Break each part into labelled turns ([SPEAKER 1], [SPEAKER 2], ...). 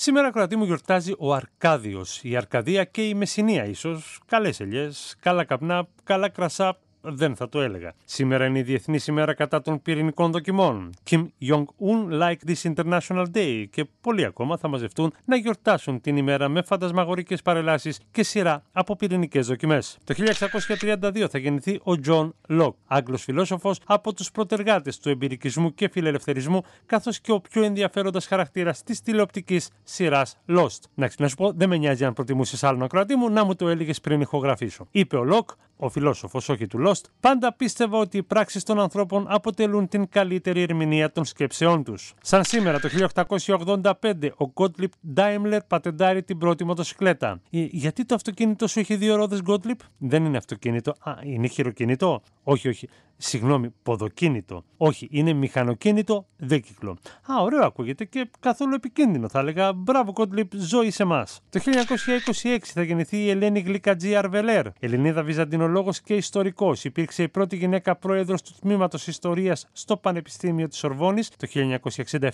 [SPEAKER 1] Σήμερα, κρατή μου, γιορτάζει ο Αρκάδιος, η Αρκαδία και η Μεσσηνία ίσως. Καλές ελιές, καλά καπνά, καλά κρασά, δεν θα το έλεγα. Σήμερα είναι η Διεθνής ημέρα κατά των πυρηνικών δοκιμών. Kim Jong-un like this international day και πολλοί ακόμα θα μαζευτούν να γιορτάσουν την ημέρα με φαντασμαγορικές παρελάσεις και σειρά από πυρηνικές δοκιμές. Το 1632 θα γεννηθεί ο John Locke, Άγγλος φιλόσοφος από τους προτεργάτες του εμπειρικισμού και φιλελευθερισμού καθώς και ο πιο ενδιαφέροντας χαρακτήρας της τηλεοπτικής σειράς Lost. Να, πω, δεν με νοιάζει αν προτιμούσες άλλον ακροατή μου, να μου το έλεγες πριν ηχογραφήσω. Είπε ο Locke, ο φιλόσοφος όχι του Λόστ πάντα πίστευα ότι οι πράξεις των ανθρώπων αποτελούν την καλύτερη ερμηνεία των σκέψεών τους. Σαν σήμερα το 1885 ο Gottlieb Daimler πατεντάρει την πρώτη μοτοσυκλέτα. Ε, γιατί το αυτοκίνητο σου έχει δύο ρόδες Gottlieb? Δεν είναι αυτοκίνητο. Α, είναι χειροκίνητο. Όχι, όχι. Συγγνώμη, ποδοκίνητο. Όχι, είναι μηχανοκίνητο δίκυκλο. Α, ωραίο ακούγεται και καθόλου επικίνδυνο. Θα έλεγα μπράβο, Κόντλιπ, ζωή σε εμάς. Το 1926 θα γεννηθεί η Ελένη Γλυκατζή Αρβελέρ, Ελληνίδα Βυζαντινο λόγος και ιστορικός Υπήρξε η πρώτη γυναίκα πρόεδρος του τμήματος ιστορίας στο Πανεπιστήμιο της Ορβόνης το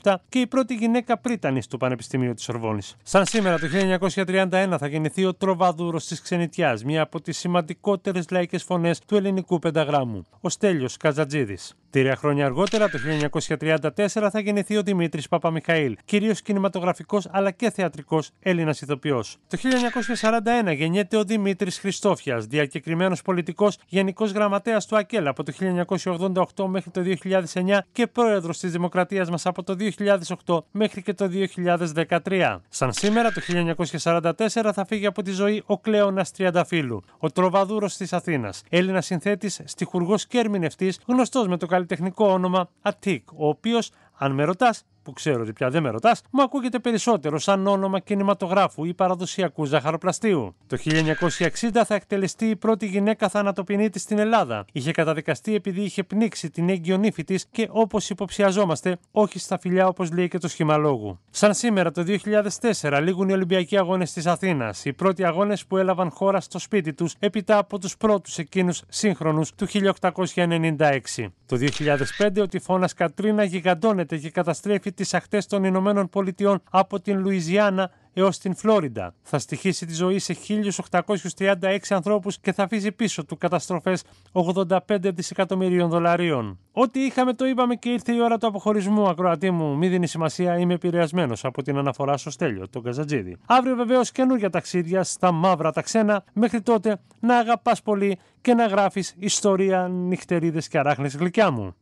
[SPEAKER 1] 1967 και η πρώτη γυναίκα πρίτανης του Πανεπιστήμιου της Ορβόνης. Σαν σήμερα το 1931 θα γεννηθεί ο Τροβαδούρος της Ξενιτιάς, μία από τις σημαντικότερες λαϊκές φωνές του ελληνικού πενταγράμμου, ο Στέλιος Καζατζίδης. Τρία χρόνια αργότερα, το 1934, θα γεννηθεί ο Δημήτρης Παπαμιχαήλ, κυρίως κινηματογραφικός αλλά και θεατρικός Έλληνας ηθοποιός. Το 1941 γεννιέται ο Δημήτρης Χριστόφιας, διακεκριμένος πολιτικός Γενικός Γραμματέας του ΑΚΕΛ από το 1988 μέχρι το 2009 και πρόεδρος της Δημοκρατίας μας από το 2008 μέχρι και το 2013. Σαν σήμερα το 1944 θα φύγει από τη ζωή ο Κλέωνα Τριανταφύλου, ο τροβαδούρος της Αθήνας, Έλληνας συνθέτης, στιχουργός και ερμηνευτής, γνωστός με το καλλιτεχνικό όνομα ΑΤΙΚ, ο οποίος, αν με ρωτάς, που ξέρω ότι πια δεν με ρωτάς, μου ακούγεται περισσότερο σαν όνομα κινηματογράφου ή παραδοσιακού ζαχαροπλαστείου. Το 1960 θα εκτελεστεί η πρώτη γυναίκα θανατοπινίτη στην Ελλάδα. Είχε καταδικαστεί επειδή είχε πνίξει την έγκυο νύφη της και όπως υποψιαζόμαστε, όχι στα φιλιά όπως λέει και το σχήμα λόγου. Σαν σήμερα το 2004 λήγουν οι Ολυμπιακοί Αγώνες της Αθήνας, οι πρώτοι αγώνες που έλαβαν χώρα στο σπίτι τους έπειτα από τους πρώτους εκείνους σύγχρονους του 1896. Το 2005 ο τυφώνας Κατρίνα γιγαντώνεται και καταστρέφει τις ακτές των Ηνωμένων Πολιτειών από την Λουιζιάννα έως την Φλόριντα. Θα στοιχήσει τη ζωή σε 1.836 ανθρώπους και θα αφήσει πίσω του καταστροφές 85 δισεκατομμυρίων δολαρίων. Ό,τι είχαμε το είπαμε και ήρθε η ώρα του αποχωρισμού, ακροατή μου. Μη δίνει σημασία, είμαι επηρεασμένος από την αναφορά στο στέλιο, τον Καζατζίδη. Αύριο βεβαίως καινούργια ταξίδια στα μαύρα τα ξένα. Μέχρι τότε να αγαπάς πολύ και να γράφεις ιστορία νυχτερίδες και αράχνες γλυκιά μου.